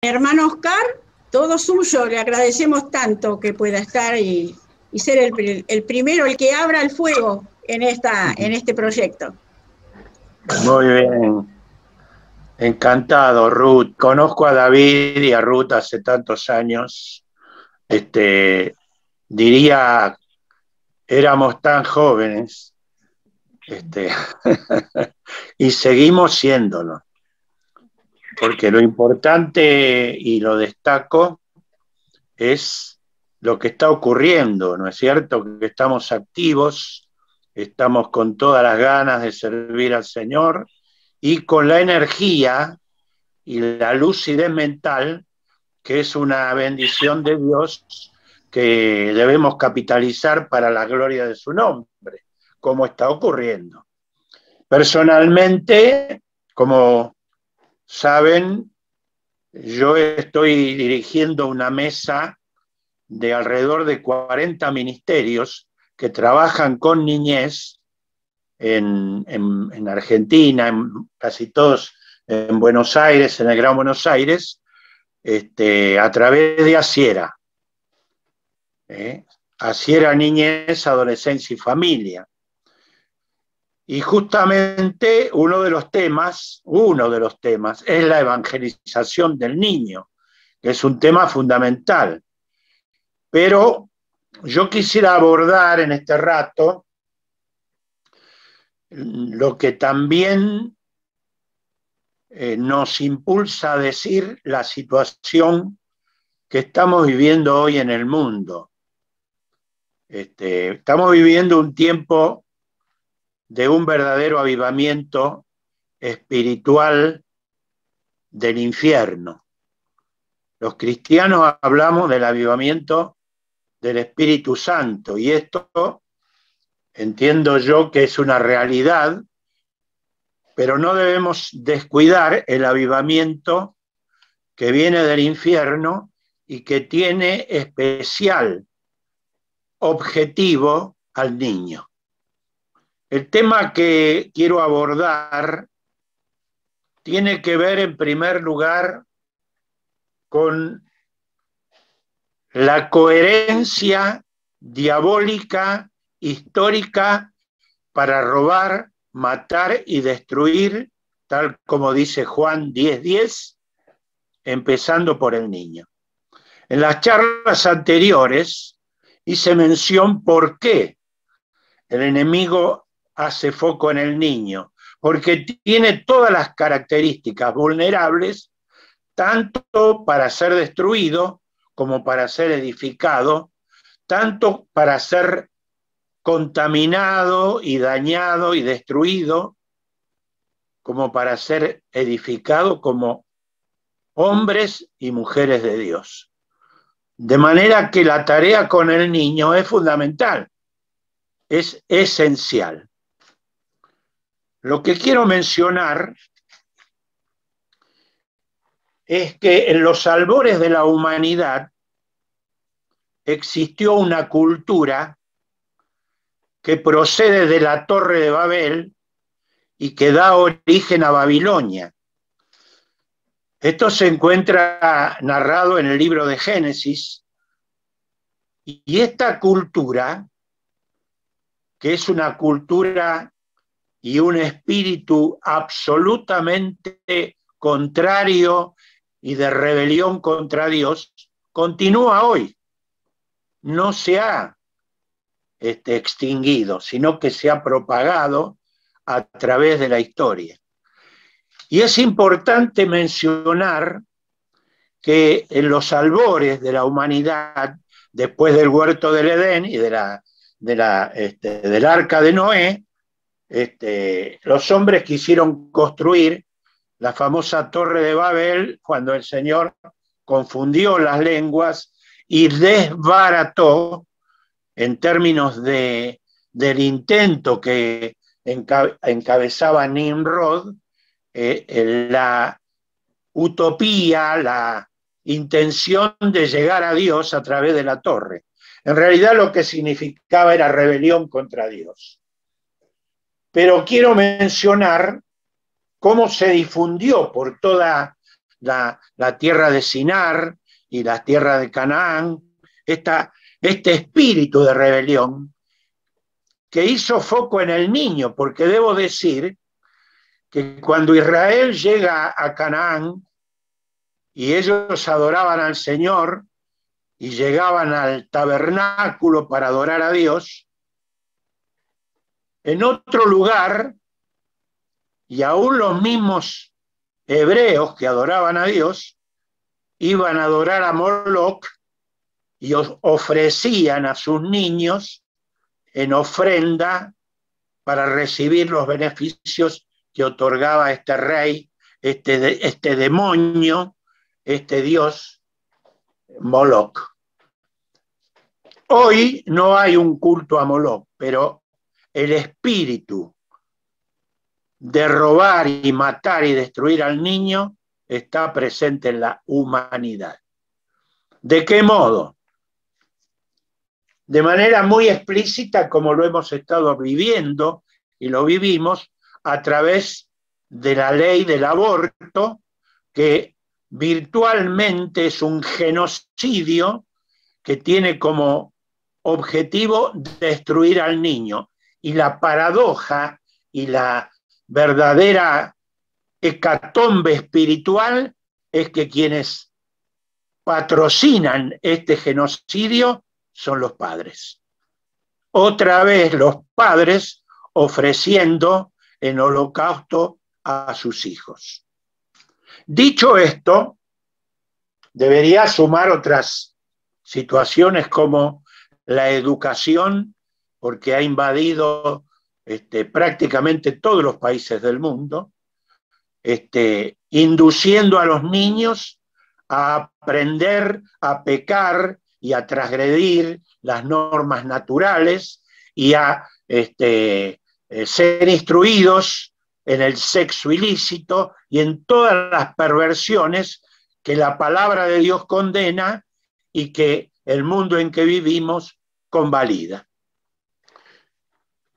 hermano Oscar, todo suyo, le agradecemos tanto que pueda estar y, ser el, primero, el que abra el fuego en, esta, en este proyecto. Muy bien. Encantado, Ruth. Conozco a David y a Ruth hace tantos años. Este, diría, éramos tan jóvenes este, y seguimos siéndolo porque lo importante, y lo destaco, es lo que está ocurriendo, ¿no es cierto? Que estamos activos, estamos con todas las ganas de servir al Señor y con la energía y la lucidez mental, que es una bendición de Dios que debemos capitalizar para la gloria de su nombre, como está ocurriendo. Personalmente, como saben, yo estoy dirigiendo una mesa de alrededor de 40 ministerios que trabajan con niñez en, Argentina, en casi todos en Buenos Aires, en el Gran Buenos Aires, este, a través de ASIERA. ¿eh? ACIERA Niñez, Adolescencia y Familia. Y justamente uno de los temas, uno de los temas, es la evangelización del niño, que es un tema fundamental. Pero yo quisiera abordar en este rato lo que también eh, nos impulsa a decir la situación que estamos viviendo hoy en el mundo. Este, estamos viviendo un tiempo de un verdadero avivamiento espiritual del infierno. Los cristianos hablamos del avivamiento del Espíritu Santo y esto entiendo yo que es una realidad, pero no debemos descuidar el avivamiento que viene del infierno y que tiene especial objetivo al niño. El tema que quiero abordar tiene que ver en primer lugar con la coherencia diabólica, histórica, para robar, matar y destruir, tal como dice Juan 10.10, empezando por el niño. En las charlas anteriores hice mención por qué el enemigo hace foco en el niño, porque tiene todas las características vulnerables, tanto para ser destruido como para ser edificado, tanto para ser contaminado y dañado y destruido, como para ser edificado como hombres y mujeres de Dios. De manera que la tarea con el niño es fundamental, es esencial. Lo que quiero mencionar es que en los albores de la humanidad existió una cultura que procede de la Torre de Babel y que da origen a Babilonia. Esto se encuentra narrado en el libro de Génesis y esta cultura, que es una cultura y un espíritu absolutamente contrario y de rebelión contra Dios continúa hoy. No se ha este, extinguido, sino que se ha propagado a través de la historia. Y es importante mencionar que en los albores de la humanidad, después del huerto del Edén y de la, de la, este, del arca de Noé, este, los hombres quisieron construir la famosa Torre de Babel cuando el Señor confundió las lenguas y desbarató en términos del intento que encabezaba Nimrod, eh, la utopía, la intención de llegar a Dios a través de la torre. En realidad lo que significaba era rebelión contra Dios pero quiero mencionar cómo se difundió por toda la, tierra de Sinar y la tierra de Canaán este espíritu de rebelión que hizo foco en el niño, porque debo decir que cuando Israel llega a Canaán y ellos adoraban al Señor y llegaban al tabernáculo para adorar a Dios, en otro lugar, y aún los mismos hebreos que adoraban a Dios, iban a adorar a Moloch y ofrecían a sus niños en ofrenda para recibir los beneficios que otorgaba este rey, este, este demonio, este dios Moloch. Hoy no hay un culto a Moloch, pero el espíritu de robar y matar y destruir al niño está presente en la humanidad. ¿De qué modo? De manera muy explícita, como lo hemos estado viviendo y lo vivimos a través de la ley del aborto, que virtualmente es un genocidio que tiene como objetivo destruir al niño y la paradoja y la verdadera hecatombe espiritual es que quienes patrocinan este genocidio son los padres. Otra vez los padres ofreciendo en holocausto a sus hijos. Dicho esto, debería sumar otras situaciones como la educación porque ha invadido este, prácticamente todos los países del mundo, este, induciendo a los niños a aprender a pecar y a transgredir las normas naturales y a este, eh, ser instruidos en el sexo ilícito y en todas las perversiones que la palabra de Dios condena y que el mundo en que vivimos convalida.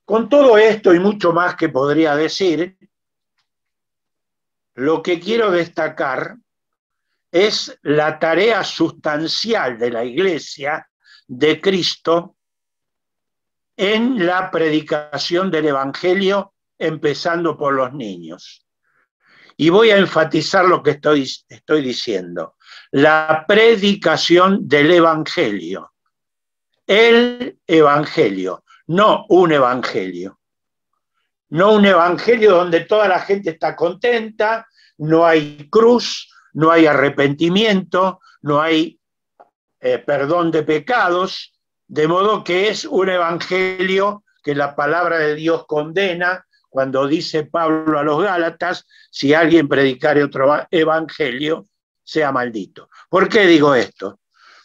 Con todo esto y mucho más que podría decir, lo que quiero destacar es la tarea sustancial de la Iglesia de Cristo en la predicación del Evangelio, empezando por los niños. Y voy a enfatizar lo que estoy, diciendo. La predicación del Evangelio. El Evangelio no un evangelio. No un evangelio donde toda la gente está contenta, no hay cruz, no hay arrepentimiento, no hay eh, perdón de pecados, de modo que es un evangelio que la palabra de Dios condena cuando dice Pablo a los Gálatas, si alguien predicare otro evangelio, sea maldito. ¿Por qué digo esto?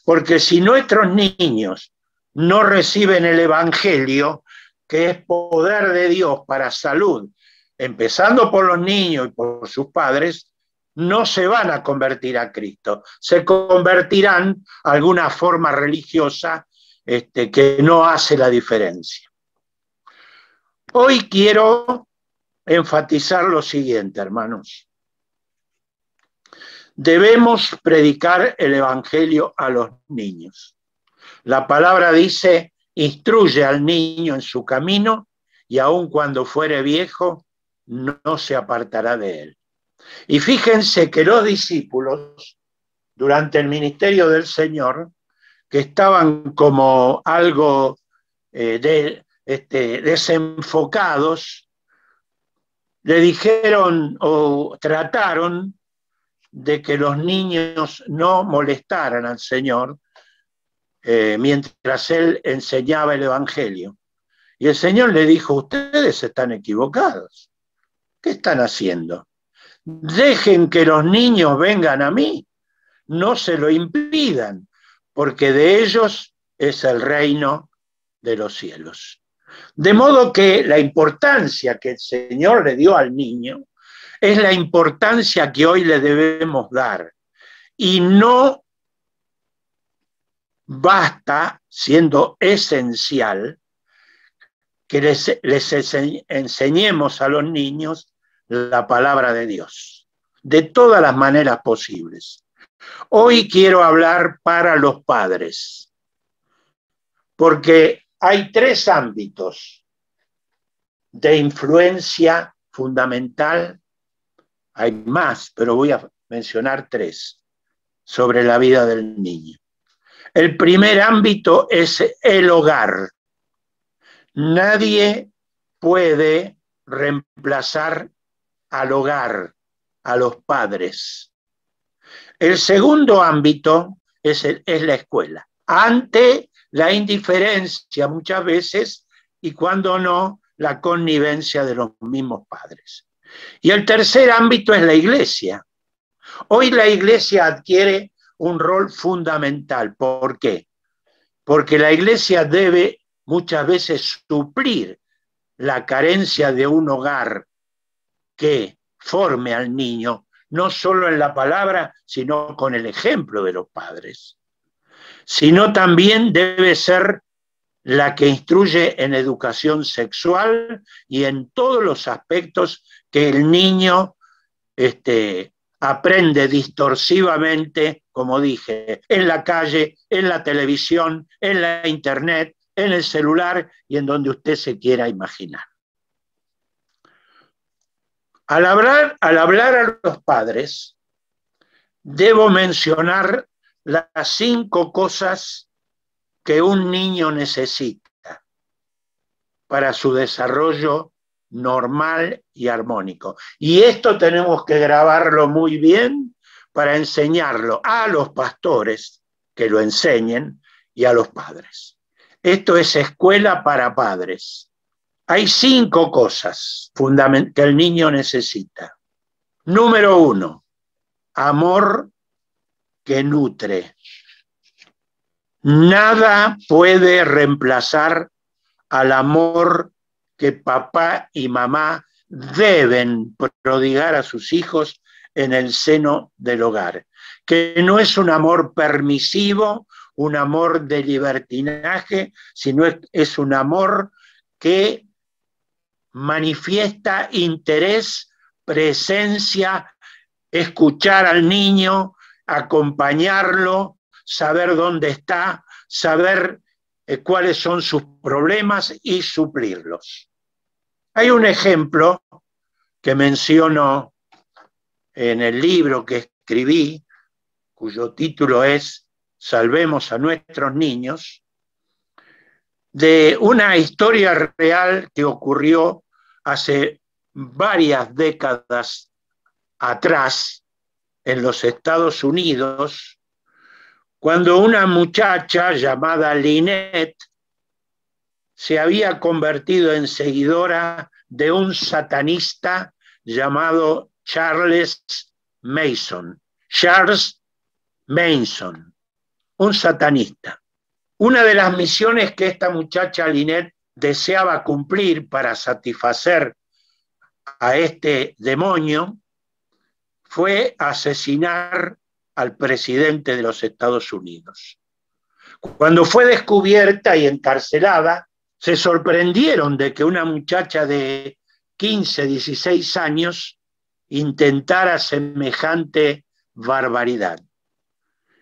Porque si nuestros niños no reciben el Evangelio, que es poder de Dios para salud, empezando por los niños y por sus padres, no se van a convertir a Cristo, se convertirán a alguna forma religiosa este, que no hace la diferencia. Hoy quiero enfatizar lo siguiente, hermanos. Debemos predicar el Evangelio a los niños. La palabra dice, instruye al niño en su camino y aun cuando fuere viejo, no se apartará de él. Y fíjense que los discípulos, durante el ministerio del Señor, que estaban como algo eh, de, este, desenfocados, le dijeron o trataron de que los niños no molestaran al Señor eh, mientras él enseñaba el Evangelio. Y el Señor le dijo, ustedes están equivocados. ¿Qué están haciendo? Dejen que los niños vengan a mí, no se lo impidan, porque de ellos es el reino de los cielos. De modo que la importancia que el Señor le dio al niño es la importancia que hoy le debemos dar y no basta, siendo esencial, que les, enseñemos a los niños la palabra de Dios, de todas las maneras posibles. Hoy quiero hablar para los padres, porque hay tres ámbitos de influencia fundamental, hay más, pero voy a mencionar tres sobre la vida del niño. El primer ámbito es el hogar. Nadie puede reemplazar al hogar, a los padres. El segundo ámbito es, es la escuela. Ante la indiferencia muchas veces y cuando no, la connivencia de los mismos padres. Y el tercer ámbito es la iglesia. Hoy la iglesia adquiere un rol fundamental. ¿Por qué? Porque la iglesia debe muchas veces suplir la carencia de un hogar que forme al niño, no solo en la palabra, sino con el ejemplo de los padres, sino también debe ser la que instruye en educación sexual y en todos los aspectos que el niño este, aprende distorsivamente, como dije, en la calle, en la televisión, en la internet, en el celular y en donde usted se quiera imaginar. Al hablar, al hablar a los padres, debo mencionar las cinco cosas que un niño necesita para su desarrollo normal y armónico. Y esto tenemos que grabarlo muy bien para enseñarlo a los pastores que lo enseñen y a los padres. Esto es escuela para padres. Hay cinco cosas que el niño necesita. Número uno, amor que nutre. Nada puede reemplazar al amor que papá y mamá deben prodigar a sus hijos en el seno del hogar, que no es un amor permisivo, un amor de libertinaje, sino es, un amor que manifiesta interés, presencia, escuchar al niño, acompañarlo, saber dónde está, saber eh, cuáles son sus problemas y suplirlos. Hay un ejemplo que menciono en el libro que escribí, cuyo título es Salvemos a nuestros niños, de una historia real que ocurrió hace varias décadas atrás en los Estados Unidos, cuando una muchacha llamada Lynette se había convertido en seguidora de un satanista llamado Charles Mason, Charles Mason, un satanista. Una de las misiones que esta muchacha Lynette deseaba cumplir para satisfacer a este demonio fue asesinar al presidente de los Estados Unidos. Cuando fue descubierta y encarcelada, se sorprendieron de que una muchacha de 15, 16 años intentara semejante barbaridad.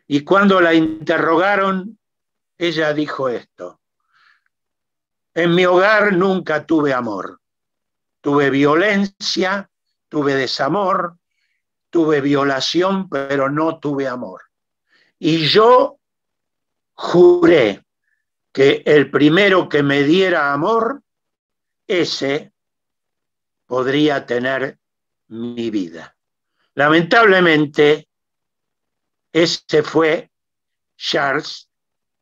Y cuando la interrogaron, ella dijo esto, en mi hogar nunca tuve amor, tuve violencia, tuve desamor, tuve violación, pero no tuve amor. Y yo juré que el primero que me diera amor, ese podría tener mi vida. Lamentablemente, ese fue Charles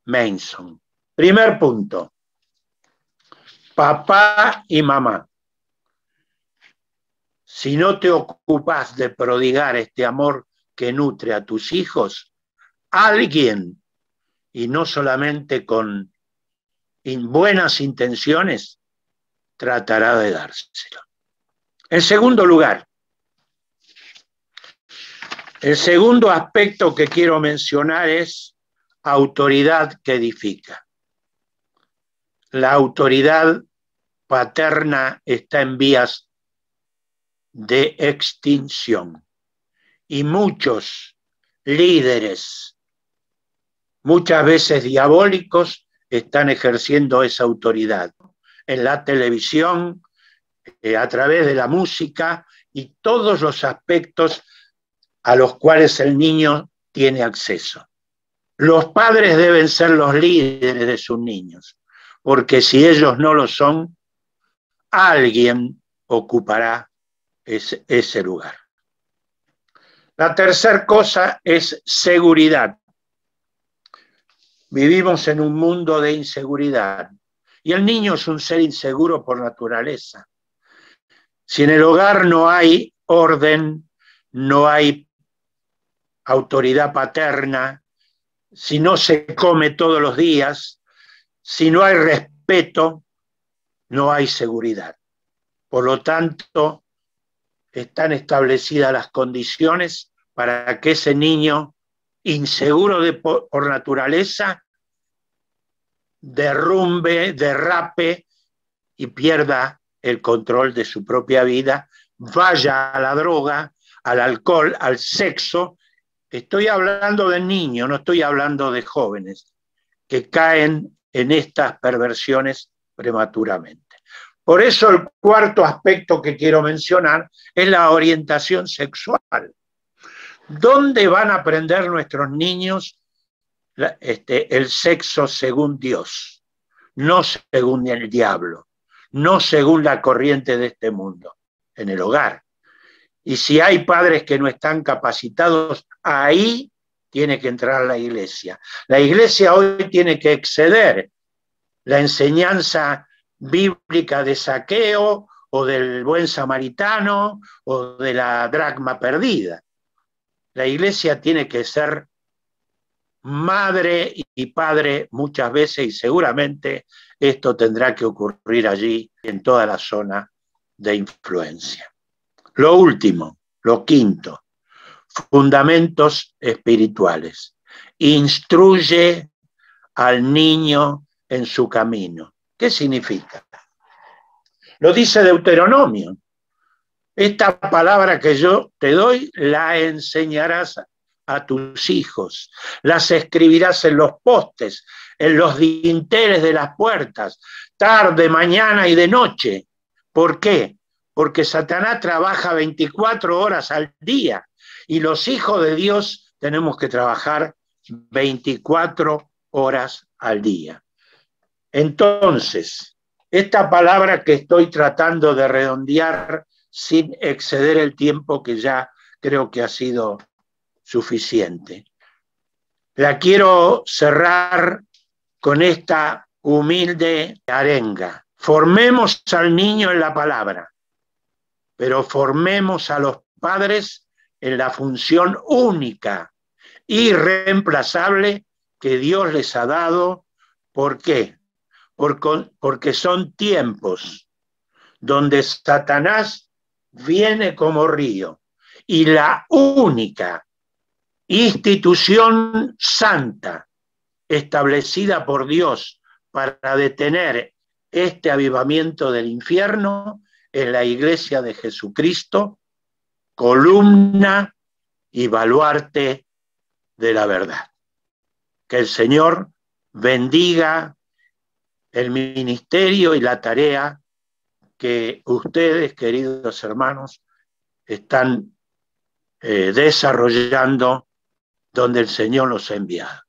Manson. Primer punto, papá y mamá si no te ocupas de prodigar este amor que nutre a tus hijos, alguien, y no solamente con buenas intenciones, tratará de dárselo. En segundo lugar, el segundo aspecto que quiero mencionar es autoridad que edifica. La autoridad paterna está en vías de extinción. Y muchos líderes, muchas veces diabólicos, están ejerciendo esa autoridad en la televisión, eh, a través de la música y todos los aspectos a los cuales el niño tiene acceso. Los padres deben ser los líderes de sus niños, porque si ellos no lo son, alguien ocupará es ese lugar. La tercera cosa es seguridad. Vivimos en un mundo de inseguridad y el niño es un ser inseguro por naturaleza. Si en el hogar no hay orden, no hay autoridad paterna, si no se come todos los días, si no hay respeto, no hay seguridad. Por lo tanto, están establecidas las condiciones para que ese niño, inseguro por, por naturaleza, derrumbe, derrape y pierda el control de su propia vida, vaya a la droga, al alcohol, al sexo. Estoy hablando de niños, no estoy hablando de jóvenes que caen en estas perversiones prematuramente. Por eso el cuarto aspecto que quiero mencionar es la orientación sexual. ¿Dónde van a aprender nuestros niños este, el sexo según Dios? No según el diablo, no según la corriente de este mundo, en el hogar. Y si hay padres que no están capacitados, ahí tiene que entrar la iglesia. La iglesia hoy tiene que exceder la enseñanza bíblica de saqueo o del buen samaritano o de la dracma perdida. La iglesia tiene que ser madre y padre muchas veces y seguramente esto tendrá que ocurrir allí en toda la zona de influencia. Lo último, lo quinto, fundamentos espirituales. Instruye al niño en su camino. ¿Qué significa? Lo dice Deuteronomio. Esta palabra que yo te doy la enseñarás a tus hijos, las escribirás en los postes, en los dinteles de las puertas, tarde, mañana y de noche. ¿Por qué? Porque Satanás trabaja 24 horas al día y los hijos de Dios tenemos que trabajar 24 horas al día. Entonces, esta palabra que estoy tratando de redondear sin exceder el tiempo que ya creo que ha sido suficiente. La quiero cerrar con esta humilde arenga. Formemos al niño en la palabra, pero formemos a los padres en la función única, y reemplazable que Dios les ha dado. ¿Por qué? porque son tiempos donde Satanás viene como río y la única institución santa establecida por Dios para detener este avivamiento del infierno es la iglesia de Jesucristo, columna y baluarte de la verdad. Que el Señor bendiga el ministerio y la tarea que ustedes, queridos hermanos, están eh, desarrollando donde el Señor los ha enviado.